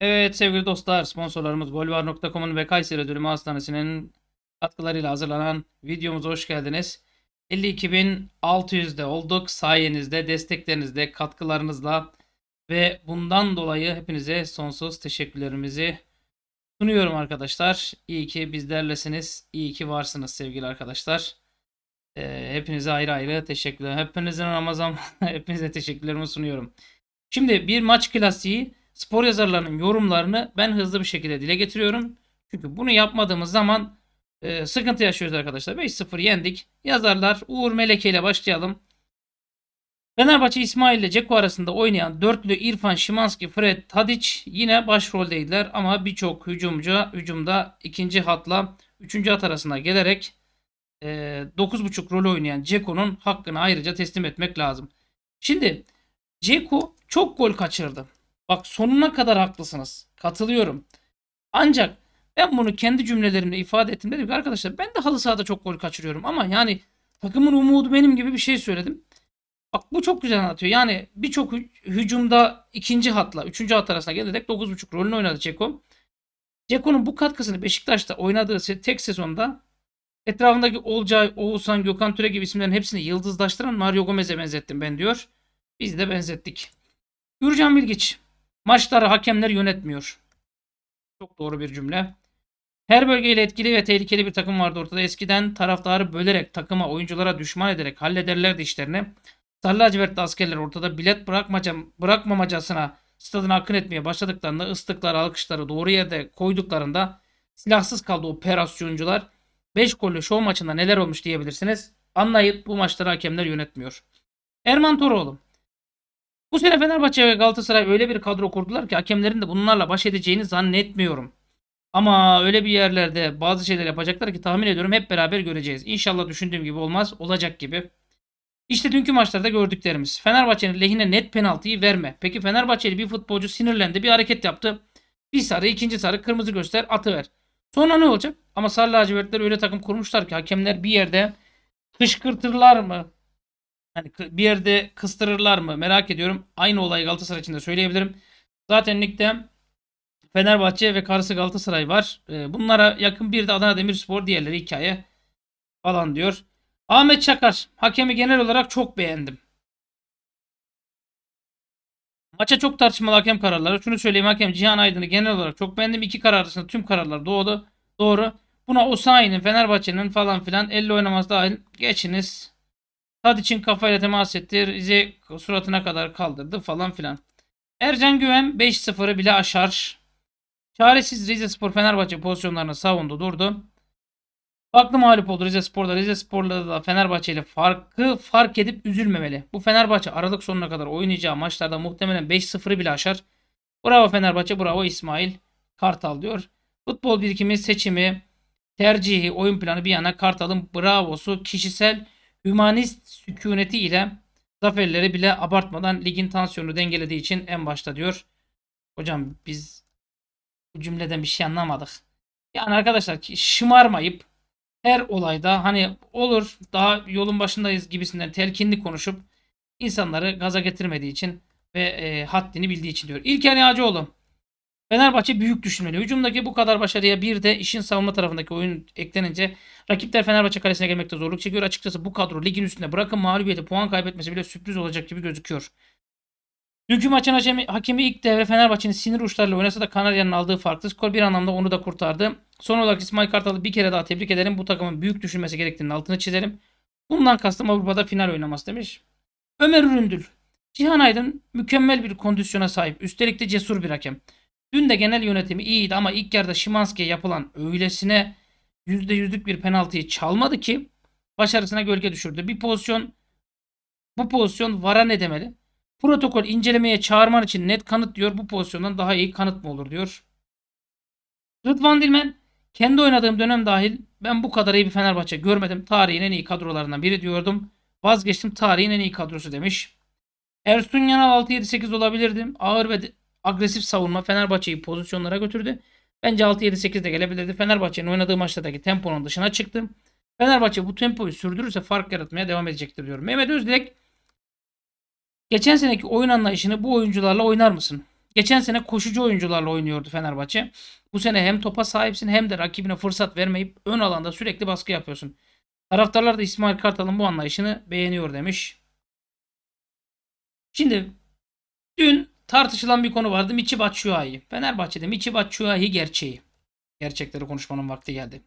Evet sevgili dostlar sponsorlarımız golvar.com'un ve Kayseri Ödülümü Hastanesi'nin katkılarıyla hazırlanan videomuza hoş geldiniz. 52.600'de olduk sayenizde, desteklerinizde, katkılarınızla ve bundan dolayı hepinize sonsuz teşekkürlerimizi sunuyorum arkadaşlar. İyi ki bizlerlesiniz, iyi ki varsınız sevgili arkadaşlar. Ee, hepinize ayrı ayrı teşekkürler. Hepinizin Ramazan, hepinize teşekkürlerimi sunuyorum. Şimdi bir maç klasiği spor yazarlarının yorumlarını ben hızlı bir şekilde dile getiriyorum. Çünkü bunu yapmadığımız zaman e, sıkıntı yaşıyoruz arkadaşlar. 5-0 yendik. Yazarlar Uğur Meleke ile başlayalım. Fenerbahçe İsmail ile Ceko arasında oynayan dörtlü İrfan Şimanski, Fred Tadic yine başroldeydiler ama birçok hücumcu hücumda ikinci hatla üçüncü hat arasında gelerek e, 9.5 rolü oynayan Ceko'nun hakkını ayrıca teslim etmek lazım. Şimdi Ceko çok gol kaçırdı. Bak sonuna kadar haklısınız. Katılıyorum. Ancak ben bunu kendi cümlelerimle ifade ettim. Dedim ki arkadaşlar ben de halı sahada çok gol kaçırıyorum ama yani takımın umudu benim gibi bir şey söyledim. Bak bu çok güzel anlatıyor. Yani birçok hücumda ikinci hatla, üçüncü hat arasına gelerek 9.5 rolünü oynadı Ceko. Ceko'nun bu katkısını Beşiktaş'ta oynadığı tek sezonda etrafındaki Olcay, Oğuzhan, Gökhan Türe gibi isimlerin hepsini yıldızlaştıran Mario Gomez'e benzettim ben diyor. Biz de benzettik. Gürcan Bilgiç Maçları hakemler yönetmiyor. Çok doğru bir cümle. Her bölgeyle etkili ve tehlikeli bir takım vardı ortada. Eskiden taraftarı bölerek, takıma, oyunculara düşman ederek hallederlerdi işlerini. Sarı lacivertli askerler ortada bilet bırakmaca, bırakmamacasına stadına akın etmeye başladıklarında ıslıklar, alkışları doğru yerde koyduklarında silahsız kaldı operasyoncular. 5 gollü şov maçında neler olmuş diyebilirsiniz. Anlayıp bu maçları hakemler yönetmiyor. Erman Toroğlu bu sene Fenerbahçe ve Galatasaray öyle bir kadro kurdular ki hakemlerin de bunlarla baş edeceğini zannetmiyorum. Ama öyle bir yerlerde bazı şeyler yapacaklar ki tahmin ediyorum hep beraber göreceğiz. İnşallah düşündüğüm gibi olmaz. Olacak gibi. İşte dünkü maçlarda gördüklerimiz. Fenerbahçe'nin lehine net penaltıyı verme. Peki Fenerbahçeli bir futbolcu sinirlendi bir hareket yaptı. Bir sarı ikinci sarı kırmızı göster atıver. Sonra ne olacak? Ama sarı lacivertler öyle takım kurmuşlar ki hakemler bir yerde kışkırtırlar mı? Hani bir yerde kıstırırlar mı merak ediyorum. Aynı olayı Galatasaray için de söyleyebilirim. Zaten ligde Fenerbahçe ve karısı Galatasaray var. Ee, bunlara yakın bir de Adana Demirspor diğerleri hikaye falan diyor. Ahmet Çakar hakemi genel olarak çok beğendim. Maça çok tartışmalı hakem kararları. Şunu söyleyeyim hakem Cihan Aydın'ı genel olarak çok beğendim. İki karar arasında tüm kararlar doğdu. Doğru. Buna Osayi'nin, Fenerbahçe'nin falan filan elle oynaması dahil geçiniz. Tad için kafayla temas etti. Rize suratına kadar kaldırdı falan filan. Ercan Güven 5-0'ı bile aşar. Çaresiz Rize Spor Fenerbahçe pozisyonlarını savundu durdu. Farklı mağlup oldu Rize Spor'da. Rize Spor'da da Fenerbahçe ile farkı fark edip üzülmemeli. Bu Fenerbahçe Aralık sonuna kadar oynayacağı maçlarda muhtemelen 5-0'ı bile aşar. Bravo Fenerbahçe, bravo İsmail Kartal diyor. Futbol birikimi, seçimi, tercihi, oyun planı bir yana Kartal'ın bravosu kişisel Hümanist sükuneti ile zaferleri bile abartmadan ligin tansiyonu dengelediği için en başta diyor. Hocam biz bu cümleden bir şey anlamadık. Yani arkadaşlar şımarmayıp her olayda hani olur daha yolun başındayız gibisinden telkinli konuşup insanları gaza getirmediği için ve e, haddini bildiği için diyor. İlker Yağcıoğlu Fenerbahçe büyük düşünmeli. Hücumdaki bu kadar başarıya bir de işin savunma tarafındaki oyun eklenince rakipler Fenerbahçe kalesine gelmekte zorluk çekiyor. Açıkçası bu kadro ligin üstünde bırakın mağlubiyeti puan kaybetmesi bile sürpriz olacak gibi gözüküyor. Dünkü maçın hakemi, ilk devre Fenerbahçe'nin sinir uçlarıyla oynasa da Kanarya'nın aldığı farklı skor bir anlamda onu da kurtardı. Son olarak İsmail Kartal'ı bir kere daha tebrik ederim. Bu takımın büyük düşünmesi gerektiğini altını çizerim. Bundan kastım Avrupa'da final oynaması demiş. Ömer Üründül. Cihan Aydın mükemmel bir kondisyona sahip. Üstelik de cesur bir hakem. Dün de genel yönetimi iyiydi ama ilk yarıda Şimanski'ye yapılan öylesine %100'lük bir penaltıyı çalmadı ki başarısına gölge düşürdü. Bir pozisyon bu pozisyon vara ne demeli? Protokol incelemeye çağırman için net kanıt diyor. Bu pozisyondan daha iyi kanıt mı olur diyor. Rıdvan Dilmen kendi oynadığım dönem dahil ben bu kadar iyi bir Fenerbahçe görmedim. Tarihin en iyi kadrolarından biri diyordum. Vazgeçtim tarihin en iyi kadrosu demiş. Ersun Yanal 6-7-8 olabilirdim. Ağır ve agresif savunma Fenerbahçe'yi pozisyonlara götürdü. Bence 6-7-8 de gelebilirdi. Fenerbahçe'nin oynadığı maçlardaki temponun dışına çıktı. Fenerbahçe bu tempoyu sürdürürse fark yaratmaya devam edecektir diyorum. Mehmet Özdilek geçen seneki oyun anlayışını bu oyuncularla oynar mısın? Geçen sene koşucu oyuncularla oynuyordu Fenerbahçe. Bu sene hem topa sahipsin hem de rakibine fırsat vermeyip ön alanda sürekli baskı yapıyorsun. Taraftarlar da İsmail Kartal'ın bu anlayışını beğeniyor demiş. Şimdi dün tartışılan bir konu vardı. Michi Batshuayi. Fenerbahçe'de Michi Batshuayi gerçeği. Gerçekleri konuşmanın vakti geldi.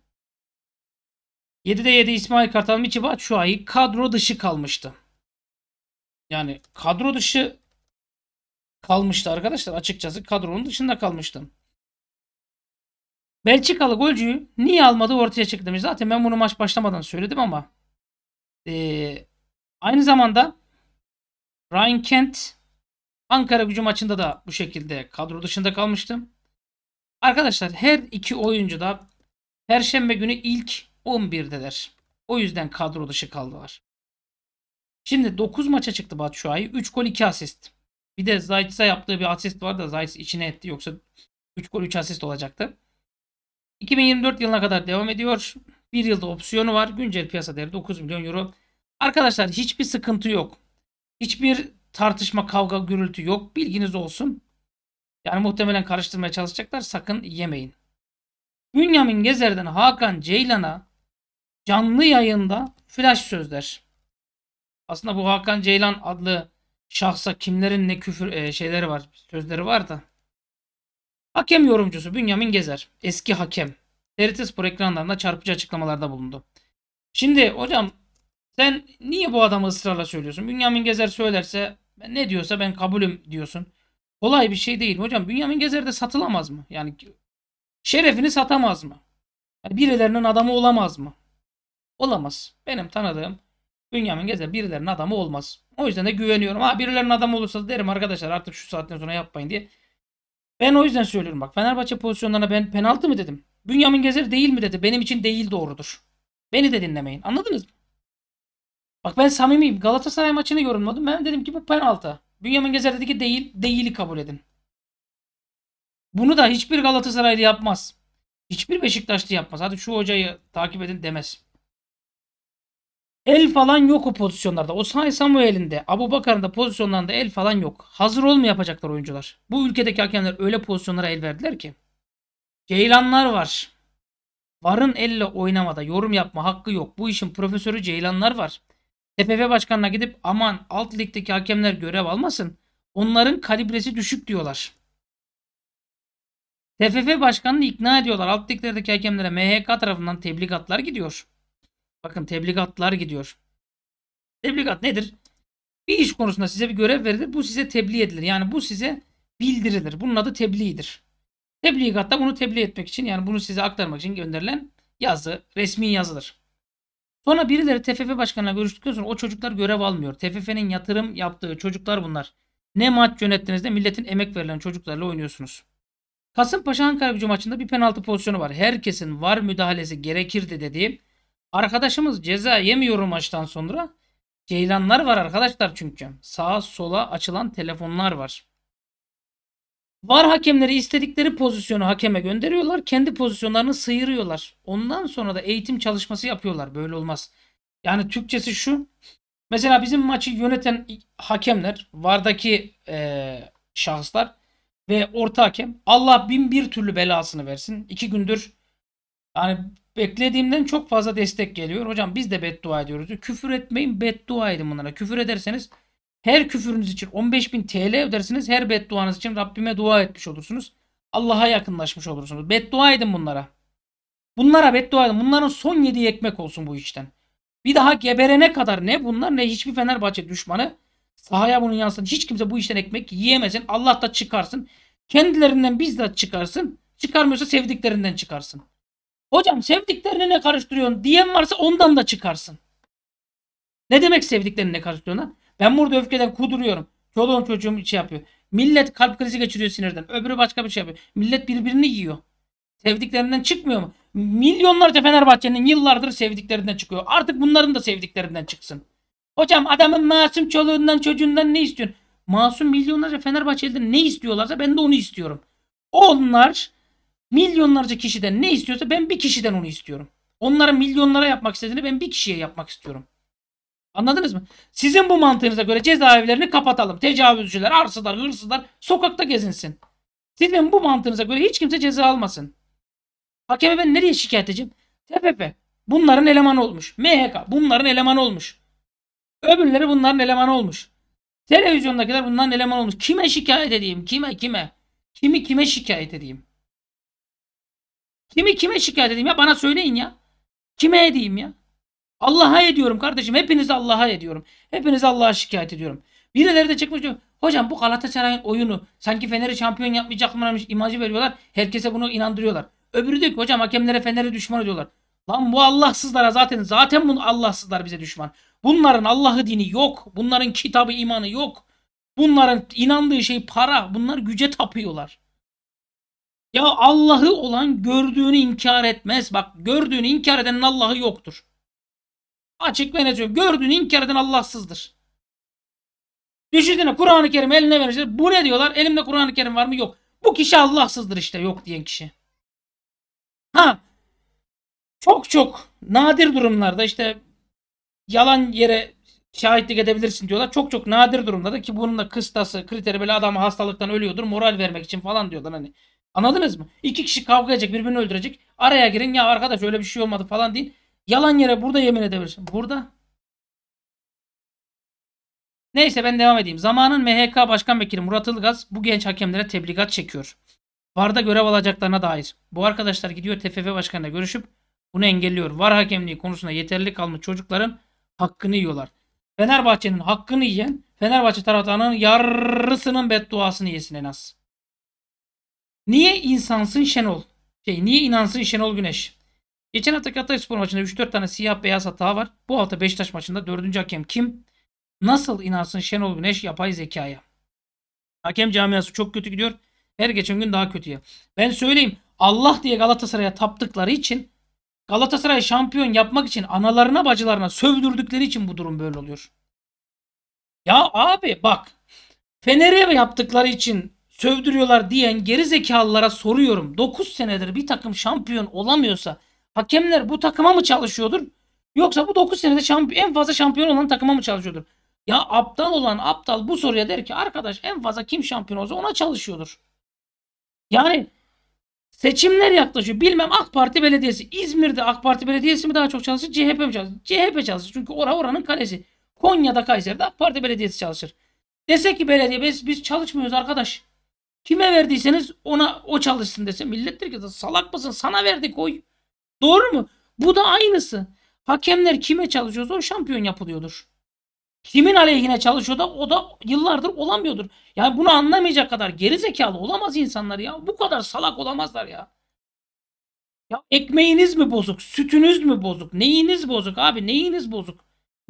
7'de 7 İsmail Kartal Michi Batshuayi kadro dışı kalmıştı. Yani kadro dışı kalmıştı arkadaşlar. Açıkçası kadronun dışında kalmıştım. Belçikalı golcüyü niye almadı ortaya çıktı Zaten ben bunu maç başlamadan söyledim ama e, aynı zamanda Ryan Kent Ankara gücü maçında da bu şekilde kadro dışında kalmıştım. Arkadaşlar her iki oyuncu da Perşembe günü ilk 11'deler. O yüzden kadro dışı kaldılar. Şimdi 9 maça çıktı Batshuayi. 3 gol 2 asist. Bir de Zayt'sa yaptığı bir asist var da Zayt içine etti. Yoksa 3 gol 3 asist olacaktı. 2024 yılına kadar devam ediyor. Bir yılda opsiyonu var. Güncel piyasa değeri 9 milyon euro. Arkadaşlar hiçbir sıkıntı yok. Hiçbir tartışma, kavga, gürültü yok. Bilginiz olsun. Yani muhtemelen karıştırmaya çalışacaklar. Sakın yemeyin. Bünyamin Gezer'den Hakan Ceylan'a canlı yayında flash sözler. Aslında bu Hakan Ceylan adlı şahsa kimlerin ne küfür e, şeyleri var, sözleri var da. Hakem yorumcusu Bünyamin Gezer, eski hakem. TRT Spor ekranlarında çarpıcı açıklamalarda bulundu. Şimdi hocam sen niye bu adamı ısrarla söylüyorsun? Bünyamin Gezer söylerse ben ne diyorsa ben kabulüm diyorsun. Kolay bir şey değil. Hocam Bünyamin Gezer de satılamaz mı? Yani şerefini satamaz mı? Yani birilerinin adamı olamaz mı? Olamaz. Benim tanıdığım Bünyamin Gezer birilerinin adamı olmaz. O yüzden de güveniyorum. Ha birilerinin adamı olursa derim arkadaşlar artık şu saatten sonra yapmayın diye. Ben o yüzden söylüyorum bak. Fenerbahçe pozisyonlarına ben penaltı mı dedim? Bünyamin Gezer değil mi dedi. Benim için değil doğrudur. Beni de dinlemeyin. Anladınız mı? Bak ben samimiyim. Galatasaray maçını yorumladım. Ben dedim ki bu penaltı. Bünyamin Gezer dedi ki değil. Değili kabul edin. Bunu da hiçbir Galatasaraylı yapmaz. Hiçbir Beşiktaşlı yapmaz. Hadi şu hocayı takip edin demez. El falan yok o pozisyonlarda. O Say Samuel'in de Abu Bakar'ın da pozisyonlarında el falan yok. Hazır ol mu yapacaklar oyuncular? Bu ülkedeki hakemler öyle pozisyonlara el verdiler ki. Ceylanlar var. Varın elle oynamada yorum yapma hakkı yok. Bu işin profesörü Ceylanlar var. TFF başkanına gidip aman alt ligdeki hakemler görev almasın. Onların kalibresi düşük diyorlar. TFF başkanını ikna ediyorlar. Alt liglerdeki hakemlere MHK tarafından tebligatlar gidiyor. Bakın tebligatlar gidiyor. Tebligat nedir? Bir iş konusunda size bir görev verilir. Bu size tebliğ edilir. Yani bu size bildirilir. Bunun adı tebliğidir. Tebligat da bunu tebliğ etmek için yani bunu size aktarmak için gönderilen yazı, resmi yazıdır. Sonra birileri TFF başkanına görüştükten o çocuklar görev almıyor. TFF'nin yatırım yaptığı çocuklar bunlar. Ne maç yönettiğinizde milletin emek verilen çocuklarla oynuyorsunuz. Kasımpaşa Ankara gücü maçında bir penaltı pozisyonu var. Herkesin var müdahalesi gerekirdi dediğim. Arkadaşımız ceza yemiyorum maçtan sonra. Ceylanlar var arkadaşlar çünkü. Sağa sola açılan telefonlar var. Var hakemleri istedikleri pozisyonu hakeme gönderiyorlar. Kendi pozisyonlarını sıyırıyorlar. Ondan sonra da eğitim çalışması yapıyorlar. Böyle olmaz. Yani Türkçesi şu. Mesela bizim maçı yöneten hakemler, vardaki e, şahıslar ve orta hakem Allah bin bir türlü belasını versin. İki gündür yani beklediğimden çok fazla destek geliyor. Hocam biz de beddua ediyoruz. Küfür etmeyin beddua edin bunlara. Küfür ederseniz her küfürünüz için 15.000 TL ödersiniz. Her bedduanız için Rabbime dua etmiş olursunuz. Allah'a yakınlaşmış olursunuz. Beddua edin bunlara. Bunlara beddua edin. Bunların son yedi ekmek olsun bu işten. Bir daha geberene kadar ne bunlar ne hiçbir Fenerbahçe düşmanı sahaya bunun yansın. Hiç kimse bu işten ekmek yiyemesin. Allah da çıkarsın. Kendilerinden bizzat çıkarsın. Çıkarmıyorsa sevdiklerinden çıkarsın. Hocam sevdiklerini ne karıştırıyorsun diyen varsa ondan da çıkarsın. Ne demek sevdiklerini ne karıştırıyorsun lan? Ben burada öfkeden kuduruyorum. Çoluğum çocuğum şey yapıyor. Millet kalp krizi geçiriyor sinirden. Öbürü başka bir şey yapıyor. Millet birbirini yiyor. Sevdiklerinden çıkmıyor mu? Milyonlarca Fenerbahçe'nin yıllardır sevdiklerinden çıkıyor. Artık bunların da sevdiklerinden çıksın. Hocam adamın masum çoluğundan çocuğundan ne istiyorsun? Masum milyonlarca Fenerbahçeli'den ne istiyorlarsa ben de onu istiyorum. Onlar milyonlarca kişiden ne istiyorsa ben bir kişiden onu istiyorum. Onların milyonlara yapmak istediğini ben bir kişiye yapmak istiyorum. Anladınız mı? Sizin bu mantığınıza göre cezaevlerini kapatalım. Tecavüzcüler, arsızlar, hırsızlar sokakta gezinsin. Sizin bu mantığınıza göre hiç kimse ceza almasın. Hakeme ben nereye şikayet edeceğim? TPP. Bunların elemanı olmuş. MHK. Bunların elemanı olmuş. Öbürleri bunların elemanı olmuş. Televizyondakiler bunların elemanı olmuş. Kime şikayet edeyim? Kime kime? Kimi kime şikayet edeyim? Kimi kime şikayet edeyim ya? Bana söyleyin ya. Kime edeyim ya? Allah'a ediyorum kardeşim. Hepinizi Allah'a ediyorum. Hepinizi Allah'a şikayet ediyorum. Birileri de çıkmış diyor. Hocam bu Galatasaray'ın oyunu sanki Fener'i şampiyon yapmayacak mıymış imajı veriyorlar. Herkese bunu inandırıyorlar. Öbürü diyor ki hocam hakemlere Feneri düşman ediyorlar. Lan bu Allahsızlara zaten zaten bunu Allahsızlar bize düşman. Bunların Allah'ı dini yok. Bunların kitabı imanı yok. Bunların inandığı şey para. Bunlar güce tapıyorlar. Ya Allah'ı olan gördüğünü inkar etmez. Bak gördüğünü inkar edenin Allah'ı yoktur. Açık ve net Gördüğünü inkar eden Allahsızdır. Düşürdüğüne Kur'an-ı Kerim eline verir. Bu ne diyorlar? Elimde Kur'an-ı Kerim var mı? Yok. Bu kişi Allahsızdır işte yok diyen kişi. Ha çok çok nadir durumlarda işte yalan yere şahitlik edebilirsin diyorlar. Çok çok nadir durumlarda ki bunun da kıstası, kriteri böyle adamı hastalıktan ölüyordur moral vermek için falan diyorlar hani. Anladınız mı? İki kişi kavga edecek birbirini öldürecek. Araya girin ya arkadaş öyle bir şey olmadı falan değil. Yalan yere burada yemin edebilirsin. Burada. Neyse ben devam edeyim. Zamanın MHK Başkan Vekili Murat Ilgaz bu genç hakemlere tebligat çekiyor. VAR'da görev alacaklarına dair. Bu arkadaşlar gidiyor TFF Başkanı'na görüşüp bunu engelliyor. VAR hakemliği konusunda yeterli kalmış çocukların hakkını yiyorlar. Fenerbahçe'nin hakkını yiyen Fenerbahçe taraftarının yarısının bedduasını yesin en az. Niye insansın Şenol? Şey, niye inansın Şenol Güneş? Geçen haftaki Hatayspor maçında 3-4 tane siyah beyaz hata var. Bu hafta Beşiktaş maçında 4. hakem kim? Nasıl inansın Şenol Güneş yapay zekaya? Hakem camiası çok kötü gidiyor. Her geçen gün daha kötüye. Ben söyleyeyim Allah diye Galatasaray'a taptıkları için Galatasaray şampiyon yapmak için analarına bacılarına sövdürdükleri için bu durum böyle oluyor. Ya abi bak Fener'e yaptıkları için sövdürüyorlar diyen geri zekalılara soruyorum. 9 senedir bir takım şampiyon olamıyorsa hakemler bu takıma mı çalışıyordur? Yoksa bu 9 senede şampiyon, en fazla şampiyon olan takıma mı çalışıyordur? Ya aptal olan aptal bu soruya der ki arkadaş en fazla kim şampiyon olsa ona çalışıyordur. Yani seçimler yaklaşıyor. Bilmem AK Parti Belediyesi. İzmir'de AK Parti Belediyesi mi daha çok çalışır? CHP mi çalışır? CHP çalışır. Çünkü ora oranın kalesi. Konya'da Kayseri'de AK Parti Belediyesi çalışır. Dese ki belediye biz, biz çalışmıyoruz arkadaş. Kime verdiyseniz ona o çalışsın dese millettir ki salak mısın sana verdik oy. Doğru mu? Bu da aynısı. Hakemler kime çalışıyorsa o şampiyon yapılıyordur. Kimin aleyhine çalışıyor da o da yıllardır olamıyordur. Yani bunu anlamayacak kadar gerizekalı olamaz insanlar ya. Bu kadar salak olamazlar ya. Ya ekmeğiniz mi bozuk? Sütünüz mü bozuk? Neyiniz bozuk abi? Neyiniz bozuk?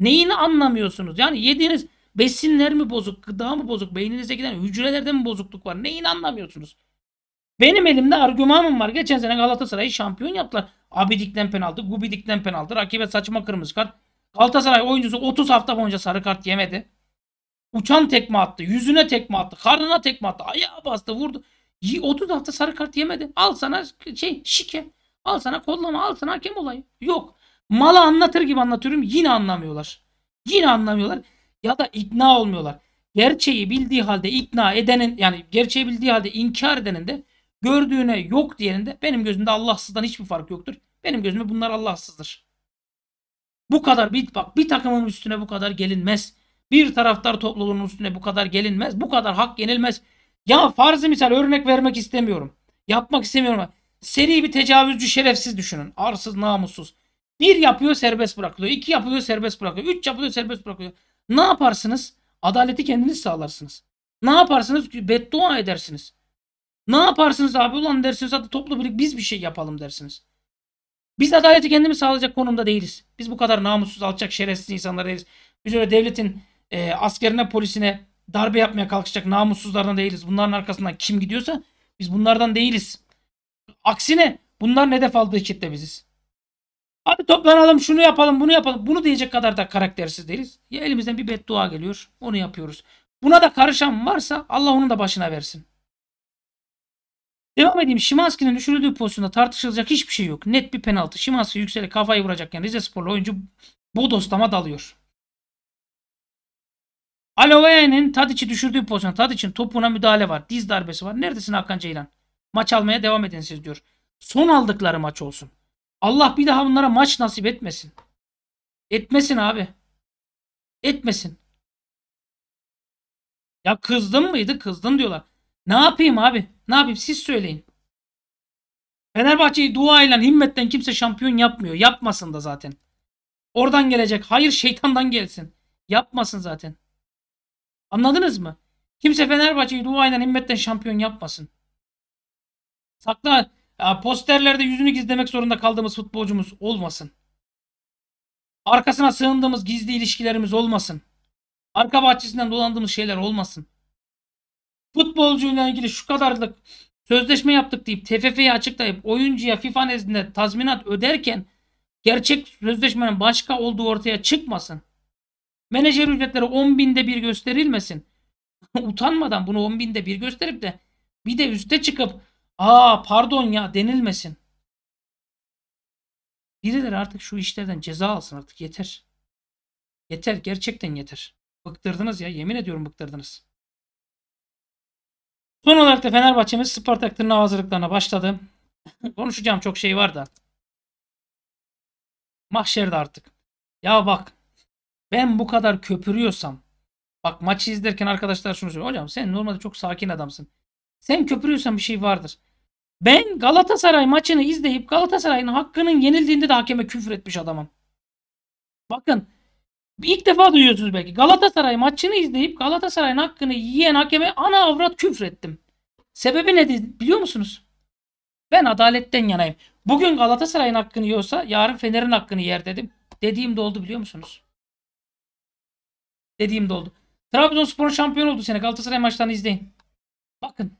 Neyini anlamıyorsunuz? Yani yediğiniz besinler mi bozuk? Gıda mı bozuk? Beyninize giden hücrelerde mi bozukluk var? Neyini anlamıyorsunuz? Benim elimde argümanım var. Geçen sene Galatasaray'ı şampiyon yaptılar. Abidik'ten penaltı, Gubidik'ten penaltı. Rakibe saçma kırmızı kart. Galatasaray oyuncusu 30 hafta boyunca sarı kart yemedi. Uçan tekme attı, yüzüne tekme attı, karnına tekme attı, ayağa bastı, vurdu. 30 hafta sarı kart yemedi. Al sana şey şike. Al sana kollama, al sana hakem olayı. Yok. Mala anlatır gibi anlatıyorum yine anlamıyorlar. Yine anlamıyorlar ya da ikna olmuyorlar. Gerçeği bildiği halde ikna edenin yani gerçeği bildiği halde inkar edenin de Gördüğüne yok diyeninde benim gözümde Allahsızdan hiçbir fark yoktur. Benim gözümde bunlar Allahsızdır. Bu kadar bir, bak bir takımın üstüne bu kadar gelinmez. Bir taraftar topluluğunun üstüne bu kadar gelinmez. Bu kadar hak yenilmez. Ya farz misal örnek vermek istemiyorum. Yapmak istemiyorum. Seri bir tecavüzcü şerefsiz düşünün. Arsız, namussuz. Bir yapıyor serbest bırakılıyor. iki yapıyor serbest bırakılıyor. Üç yapıyor serbest bırakılıyor. Ne yaparsınız? Adaleti kendiniz sağlarsınız. Ne yaparsınız? Beddua edersiniz. Ne yaparsınız abi? Ulan dersiniz hadi toplu birlik biz bir şey yapalım dersiniz. Biz adaleti kendimiz sağlayacak konumda değiliz. Biz bu kadar namussuz, alçak, şerefsiz insanlar değiliz. Biz öyle devletin e, askerine, polisine darbe yapmaya kalkışacak namussuzlardan değiliz. Bunların arkasından kim gidiyorsa biz bunlardan değiliz. Aksine bunlar hedef aldığı kitle biziz. Abi toplanalım şunu yapalım bunu yapalım. Bunu diyecek kadar da karaktersiz değiliz. Ya elimizden bir beddua geliyor onu yapıyoruz. Buna da karışan varsa Allah onun da başına versin. Devam edeyim. Şimanski'nin düşürüldüğü pozisyonda tartışılacak hiçbir şey yok. Net bir penaltı. Şimanski yükselerek kafayı vuracakken Rize Sporlu oyuncu Bodoslama dalıyor. Aloveye'nin tadici düşürdüğü pozisyon. Tadiç'in topuna müdahale var. Diz darbesi var. Neredesin Hakan Ceylan? Maç almaya devam edin siz diyor. Son aldıkları maç olsun. Allah bir daha bunlara maç nasip etmesin. Etmesin abi. Etmesin. Ya kızdın mıydı? Kızdın diyorlar. Ne yapayım abi? Ne yapayım? Siz söyleyin. Fenerbahçe'yi duayla himmetten kimse şampiyon yapmıyor. Yapmasın da zaten. Oradan gelecek. Hayır şeytandan gelsin. Yapmasın zaten. Anladınız mı? Kimse Fenerbahçe'yi duayla himmetten şampiyon yapmasın. Sakla ya posterlerde yüzünü gizlemek zorunda kaldığımız futbolcumuz olmasın. Arkasına sığındığımız gizli ilişkilerimiz olmasın. Arka bahçesinden dolandığımız şeyler olmasın futbolcuyla ilgili şu kadarlık sözleşme yaptık deyip TFF'yi açıklayıp oyuncuya FIFA nezdinde tazminat öderken gerçek sözleşmenin başka olduğu ortaya çıkmasın. Menajer ücretleri 10 binde bir gösterilmesin. Utanmadan bunu 10 binde bir gösterip de bir de üste çıkıp aa pardon ya denilmesin. Birileri artık şu işlerden ceza alsın artık yeter. Yeter gerçekten yeter. Bıktırdınız ya yemin ediyorum bıktırdınız. Son olarak da Fenerbahçe'miz Spartak tırnağı hazırlıklarına başladı. Konuşacağım çok şey var da. Mahşerde artık. Ya bak ben bu kadar köpürüyorsam bak maçı izlerken arkadaşlar şunu söylüyor. Hocam sen normalde çok sakin adamsın. Sen köpürüyorsan bir şey vardır. Ben Galatasaray maçını izleyip Galatasaray'ın hakkının yenildiğinde de hakeme küfür etmiş adamım. Bakın İlk defa duyuyorsunuz belki. Galatasaray maçını izleyip Galatasaray'ın hakkını yiyen hakeme ana avrat küfrettim. Sebebi nedir biliyor musunuz? Ben adaletten yanayım. Bugün Galatasaray'ın hakkını yiyorsa yarın Fener'in hakkını yer dedim. Dediğim de oldu biliyor musunuz? Dediğim de oldu. Trabzonspor'un şampiyon oldu sene. Galatasaray maçlarını izleyin. Bakın.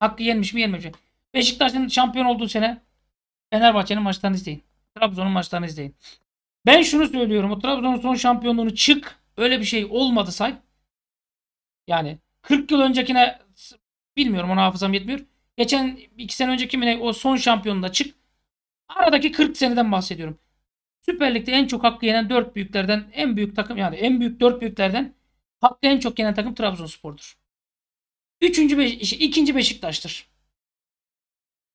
Hakkı yenmiş mi yenmemiş mi? Beşiktaş'ın şampiyon olduğu sene Fenerbahçe'nin maçlarını izleyin. Trabzon'un maçlarını izleyin. Ben şunu söylüyorum. O Trabzonspor şampiyonluğunu çık. Öyle bir şey olmadı say. Yani 40 yıl öncekine bilmiyorum ona hafızam yetmiyor. Geçen 2 sene önceki mi ne o son şampiyonluğunda çık. Aradaki 40 seneden bahsediyorum. Süper Lig'de en çok hakkı yenen 4 büyüklerden en büyük takım yani en büyük 4 büyüklerden hakkı en çok yenen takım Trabzonspor'dur. Üçüncü, beş, ikinci Beşiktaş'tır.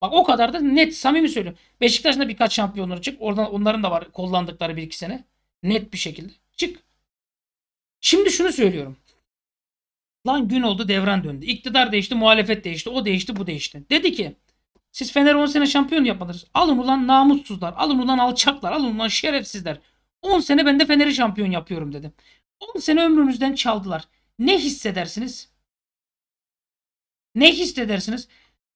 Bak o kadar da net samimi söylüyorum. Beşiktaş'ın da birkaç şampiyonları çık. Oradan onların da var kullandıkları bir iki sene. Net bir şekilde. Çık. Şimdi şunu söylüyorum. Lan gün oldu devran döndü. İktidar değişti, muhalefet değişti, o değişti, bu değişti. Dedi ki siz Fener 10 sene şampiyon yapmadınız. Alın ulan namussuzlar, alın ulan alçaklar, alın ulan şerefsizler. 10 sene ben de Fener'i şampiyon yapıyorum dedi. 10 sene ömrünüzden çaldılar. Ne hissedersiniz? Ne hissedersiniz?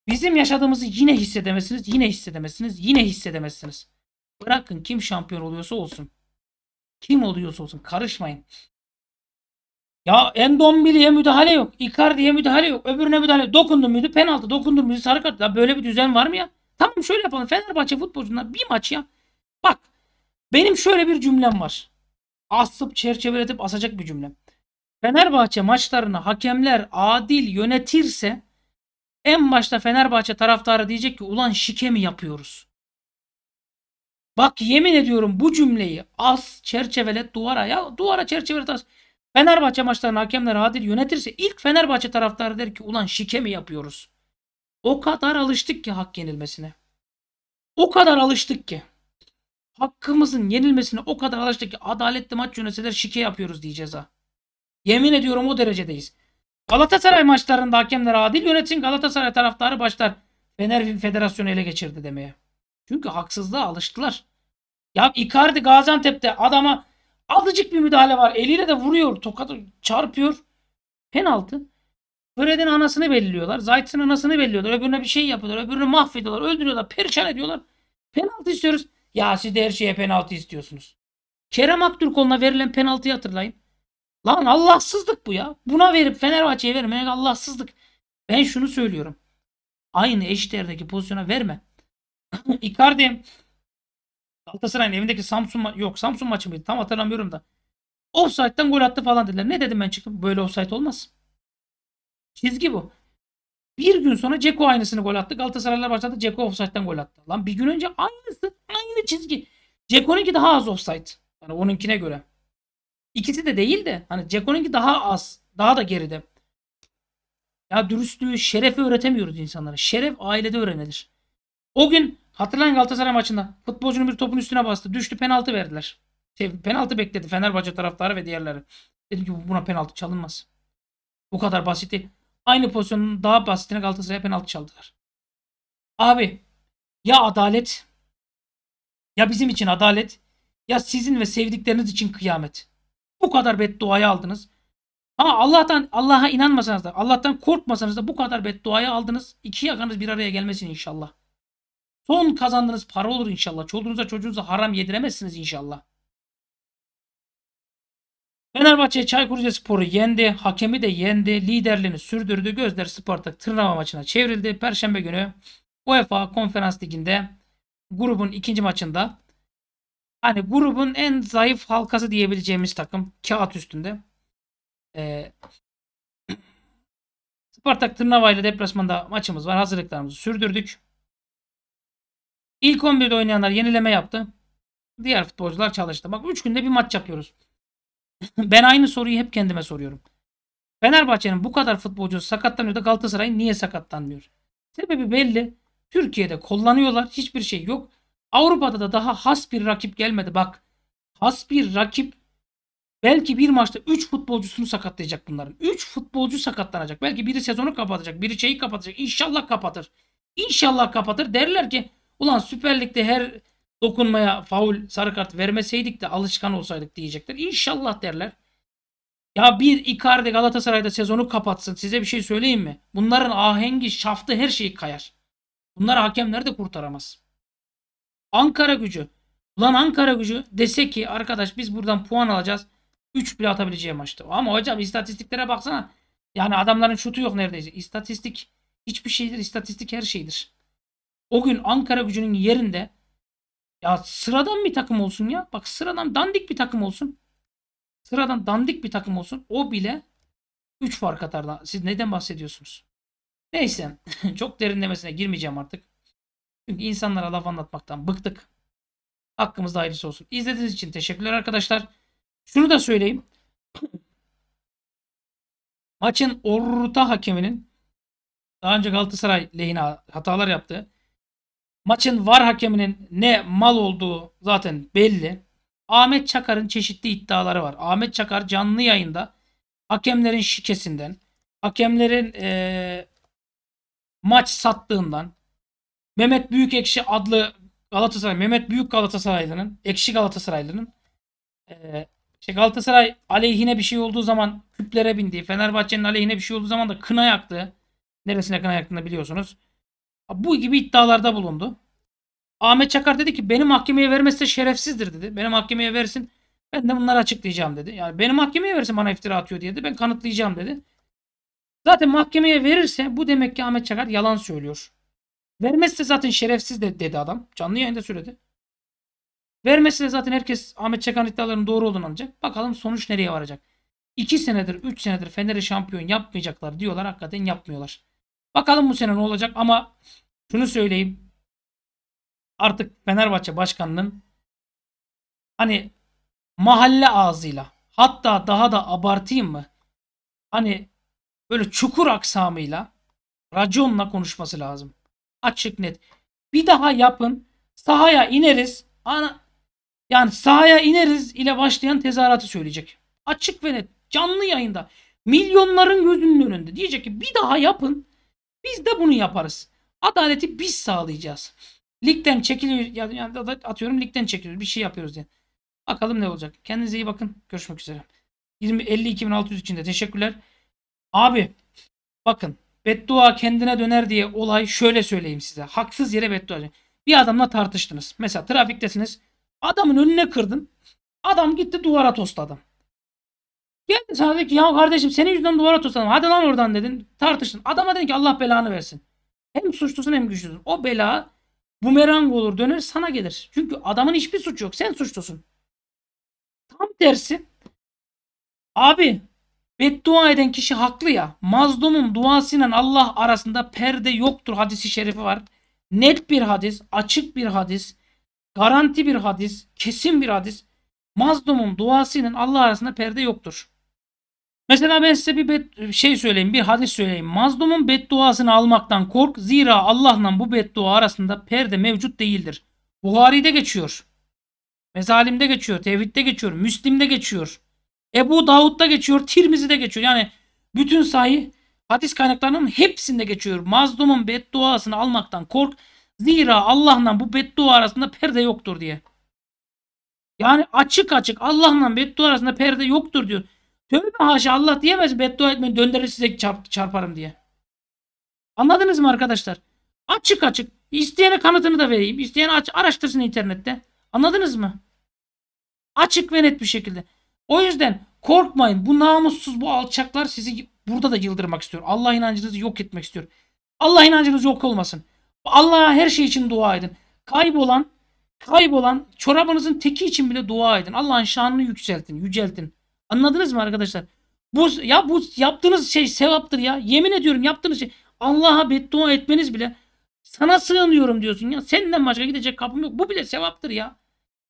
Bizim yaşadığımızı yine hissedemezsiniz, yine hissedemezsiniz, yine hissedemezsiniz. Bırakın kim şampiyon oluyorsa olsun. Kim oluyorsa olsun karışmayın. Ya Endombili'ye müdahale yok. Icardi'ye müdahale yok. Öbürüne müdahale yok. Dokundun muydu penaltı, dokundun muydu sarı kart. Ya böyle bir düzen var mı ya? Tamam şöyle yapalım. Fenerbahçe futbolcuna bir maç ya. Bak benim şöyle bir cümlem var. Asıp çerçeveletip asacak bir cümlem. Fenerbahçe maçlarını hakemler adil yönetirse en başta Fenerbahçe taraftarı diyecek ki ulan şike mi yapıyoruz? Bak yemin ediyorum bu cümleyi az çerçevelet duvara ya duvara çerçevelet az. Fenerbahçe maçlarını hakemler adil yönetirse ilk Fenerbahçe taraftarı der ki ulan şike mi yapıyoruz? O kadar alıştık ki hak yenilmesine. O kadar alıştık ki. Hakkımızın yenilmesine o kadar alıştık ki adaletli maç yönetseler şike yapıyoruz diyeceğiz ha. Yemin ediyorum o derecedeyiz. Galatasaray maçlarında hakemler adil yönetsin Galatasaray taraftarı başlar Fener Federasyonu ele geçirdi demeye. Çünkü haksızlığa alıştılar. Ya Icardi Gaziantep'te adama azıcık bir müdahale var. Eliyle de vuruyor. Tokat çarpıyor. Penaltı. Fred'in anasını belliyorlar. Zayt'ın anasını belliyorlar. Öbürüne bir şey yapıyorlar. Öbürünü mahvediyorlar. Öldürüyorlar. Perişan ediyorlar. Penaltı istiyoruz. Ya siz de her şeye penaltı istiyorsunuz. Kerem Aktürkoğlu'na verilen penaltıyı hatırlayın. Lan Allahsızlık bu ya. Buna verip Fenerbahçe'ye vermemek Allahsızlık. Ben şunu söylüyorum. Aynı eşdeğerdeki pozisyona verme. Icardi Galatasaray'ın evindeki Samsun ma- yok Samsun maçı mıydı? Tam hatırlamıyorum da. Offside'den gol attı falan dediler. Ne dedim ben çıktım, böyle offside olmaz. Çizgi bu. Bir gün sonra Ceko aynısını gol attı. Galatasaraylar başladı. Ceko offside'den gol attı. Lan bir gün önce aynısı. Aynı çizgi. Ceko'nunki daha az offside. Yani onunkine göre. İkisi de değil de hani Ceko'nunki daha az. Daha da geride. Ya dürüstlüğü, şerefi öğretemiyoruz insanlara. Şeref ailede öğrenilir. O gün hatırlayın Galatasaray maçında futbolcunun bir topun üstüne bastı. Düştü penaltı verdiler. Şey, penaltı bekledi Fenerbahçe taraftarı ve diğerleri. Dedim ki buna penaltı çalınmaz. Bu kadar basit Aynı pozisyonun daha basitine Galatasaray'a penaltı çaldılar. Abi ya adalet ya bizim için adalet ya sizin ve sevdikleriniz için kıyamet. Bu kadar bedduayı aldınız. Ama Allah'tan Allah'a inanmasanız da Allah'tan korkmasanız da bu kadar bedduayı aldınız. İki yakanız bir araya gelmesin inşallah. Son kazandığınız para olur inşallah. Çoluğunuza çocuğunuza haram yediremezsiniz inşallah. Fenerbahçe Çaykur Sporu yendi. Hakemi de yendi. Liderliğini sürdürdü. Gözler Spartak Tırnava maçına çevrildi. Perşembe günü UEFA Konferans Ligi'nde grubun ikinci maçında Hani grubun en zayıf halkası diyebileceğimiz takım kağıt üstünde. Ee, Spartak Tırnava ile deplasmanda maçımız var. Hazırlıklarımızı sürdürdük. İlk 11'de oynayanlar yenileme yaptı. Diğer futbolcular çalıştı. Bak 3 günde bir maç yapıyoruz. ben aynı soruyu hep kendime soruyorum. Fenerbahçe'nin bu kadar futbolcusu sakatlanıyor da Galatasaray niye sakatlanmıyor? Sebebi belli. Türkiye'de kullanıyorlar. Hiçbir şey yok. Avrupa'da da daha has bir rakip gelmedi. Bak has bir rakip belki bir maçta 3 futbolcusunu sakatlayacak bunların. 3 futbolcu sakatlanacak. Belki biri sezonu kapatacak. Biri şeyi kapatacak. İnşallah kapatır. İnşallah kapatır. Derler ki ulan Süper Lig'de her dokunmaya faul sarı kart vermeseydik de alışkan olsaydık diyecekler. İnşallah derler. Ya bir Icardi Galatasaray'da sezonu kapatsın. Size bir şey söyleyeyim mi? Bunların ahengi, şaftı her şeyi kayar. Bunları hakemler de kurtaramaz. Ankara gücü. Ulan Ankara gücü dese ki arkadaş biz buradan puan alacağız. 3 bile atabileceği maçtı. Ama hocam istatistiklere baksana. Yani adamların şutu yok neredeyse. İstatistik hiçbir şeydir. İstatistik her şeydir. O gün Ankara gücünün yerinde ya sıradan bir takım olsun ya. Bak sıradan dandik bir takım olsun. Sıradan dandik bir takım olsun. O bile 3 fark atar. Siz neden bahsediyorsunuz? Neyse. Çok derinlemesine girmeyeceğim artık. Çünkü insanlara laf anlatmaktan bıktık. Hakkımızda hayırlısı olsun. İzlediğiniz için teşekkürler arkadaşlar. Şunu da söyleyeyim. Maçın orta hakeminin daha önce Galatasaray lehine hatalar yaptı. Maçın var hakeminin ne mal olduğu zaten belli. Ahmet Çakar'ın çeşitli iddiaları var. Ahmet Çakar canlı yayında hakemlerin şikesinden, hakemlerin e, maç sattığından, Mehmet Büyük Büyükekşi adlı Galatasaray, Mehmet Büyük Galatasaraylı'nın, Ekşi Galatasaraylı'nın e, işte Galatasaray aleyhine bir şey olduğu zaman küplere bindiği, Fenerbahçe'nin aleyhine bir şey olduğu zaman da kına yaktı. Neresine kına yaktığını biliyorsunuz. Bu gibi iddialarda bulundu. Ahmet Çakar dedi ki beni mahkemeye vermesi de şerefsizdir dedi. Beni mahkemeye versin ben de bunları açıklayacağım dedi. Yani beni mahkemeye versin bana iftira atıyor diye de ben kanıtlayacağım dedi. Zaten mahkemeye verirse bu demek ki Ahmet Çakar yalan söylüyor. Vermezse zaten şerefsiz de, dedi adam. Canlı yayında söyledi. Vermezse zaten herkes Ahmet Çakan iddialarının doğru olduğunu anlayacak. Bakalım sonuç nereye varacak. 2 senedir 3 senedir Fener'i şampiyon yapmayacaklar diyorlar. Hakikaten yapmıyorlar. Bakalım bu sene ne olacak ama şunu söyleyeyim. Artık Fenerbahçe Başkanı'nın hani mahalle ağzıyla hatta daha da abartayım mı? Hani böyle çukur aksamıyla raconla konuşması lazım. Açık net. Bir daha yapın. Sahaya ineriz. Ana, yani sahaya ineriz ile başlayan tezahüratı söyleyecek. Açık ve net. Canlı yayında. Milyonların gözünün önünde. Diyecek ki bir daha yapın. Biz de bunu yaparız. Adaleti biz sağlayacağız. Ligden çekiliyor. Yani atıyorum ligden çekiliyoruz. Bir şey yapıyoruz diye. Bakalım ne olacak. Kendinize iyi bakın. Görüşmek üzere. 20 52.600 içinde. Teşekkürler. Abi bakın beddua kendine döner diye olay şöyle söyleyeyim size. Haksız yere beddua. Bir adamla tartıştınız. Mesela trafiktesiniz. Adamın önüne kırdın. Adam gitti duvara tosladı. Geldi sana dedi ki ya kardeşim senin yüzünden duvara tosladım. Hadi lan oradan dedin. Tartıştın. Adama dedin ki Allah belanı versin. Hem suçlusun hem güçlüsün. O bela bumerang olur döner sana gelir. Çünkü adamın hiçbir suç yok. Sen suçlusun. Tam tersi. Abi Beddua eden kişi haklı ya. Mazlumun duasıyla Allah arasında perde yoktur hadisi şerifi var. Net bir hadis, açık bir hadis, garanti bir hadis, kesin bir hadis. Mazlumun duasıyla Allah arasında perde yoktur. Mesela ben size bir şey söyleyeyim, bir hadis söyleyeyim. Mazlumun bedduasını almaktan kork. Zira Allah'la bu beddua arasında perde mevcut değildir. Buhari'de geçiyor. Mezalim'de geçiyor, Tevhid'de geçiyor, Müslim'de geçiyor. Ebu Davud'da geçiyor. Tirmizi'de geçiyor. Yani bütün sayı hadis kaynaklarının hepsinde geçiyor. Mazlumun bedduasını almaktan kork. Zira Allah'la bu beddua arasında perde yoktur diye. Yani açık açık Allah'la beddua arasında perde yoktur diyor. Tövbe haşa Allah diyemez beddua etmeyin döndürür size çarp, çarparım diye. Anladınız mı arkadaşlar? Açık açık. İsteyene kanıtını da vereyim. İsteyen aç, araştırsın internette. Anladınız mı? Açık ve net bir şekilde. O yüzden korkmayın. Bu namussuz bu alçaklar sizi burada da yıldırmak istiyor. Allah inancınızı yok etmek istiyor. Allah inancınız yok olmasın. Allah'a her şey için dua edin. Kaybolan kaybolan çorabınızın teki için bile dua edin. Allah'ın şanını yükseltin, yüceltin. Anladınız mı arkadaşlar? Bu ya bu yaptığınız şey sevaptır ya. Yemin ediyorum yaptığınız şey Allah'a beddua etmeniz bile sana sığınıyorum diyorsun ya. Senden başka gidecek kapım yok. Bu bile sevaptır ya.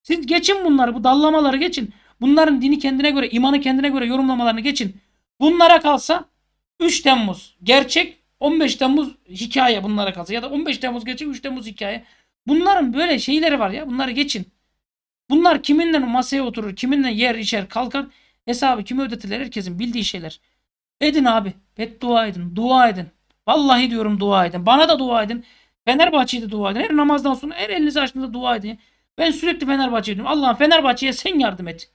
Siz geçin bunları, bu dallamaları geçin. Bunların dini kendine göre, imanı kendine göre yorumlamalarını geçin. Bunlara kalsa 3 Temmuz gerçek, 15 Temmuz hikaye bunlara kalsa. Ya da 15 Temmuz gerçek, 3 Temmuz hikaye. Bunların böyle şeyleri var ya. Bunları geçin. Bunlar kiminle masaya oturur, kiminle yer, içer, kalkar. Hesabı kime ödetirler? Herkesin bildiği şeyler. Edin abi. dua edin. Dua edin. Vallahi diyorum dua edin. Bana da dua edin. Fenerbahçe'ye de dua edin. Her namazdan sonra her elinizi açtığında dua edin. Ben sürekli Fenerbahçe'ye diyorum. Allah'ım Fenerbahçe'ye sen yardım et.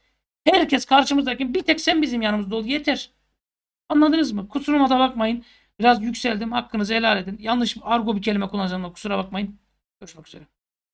Herkes karşımızdaki bir tek sen bizim yanımızda ol yeter. Anladınız mı? Kusuruma da bakmayın. Biraz yükseldim. Hakkınızı helal edin. Yanlış argo bir kelime kullanacağım kusura bakmayın. Görüşmek üzere.